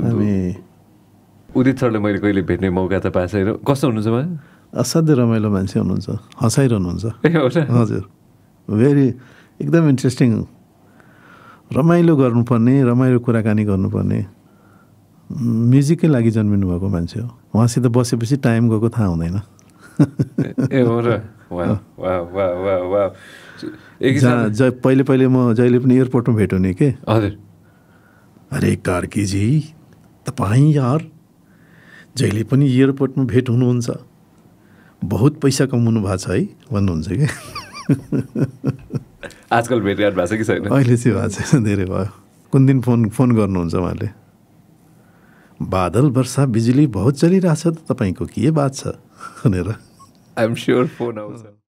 उदित सरले मैले कहिले भेट्ने मौका त पाएको छैन कस्तो हुनुहुन्छ भाइ असाध्यै रमाइलो मान्छे हुनुहुन्छ हँसाइरहनुहुन्छ हजुर भेरी एकदम इन्ट्रेस्टिङ रमाइलो गर्नुपर्ने रमाइलो कुराकानी गर्नुपर्ने म्युजिकै लागि जन्मिनु भएको मान्छे हो उहाँसित बसेपछि टाइम गएको थाहा हुँदैन ए पहिले म जहिले पनि एयरपोर्टमा भेट हुने के हजुर अरे कार्कीजी तपाईँ यार जहिले पनि एयरपोर्टमा भेट हुनुहुन्छ बहुत पैसा कमाउनु भएको छ है भन्नुहुन्छ कि आजकल भेटघाट भएको छ कि छैन अहिले चाहिँ भएको छैन धेरै भयो कुन दिन फोन फोन गर्नुहुन्छ उहाँले बादल वर्षा बिजुली बहुत चलिरहेछ त तपाईँको के बात छ भनेर आइएम स्योर फोन आउँछ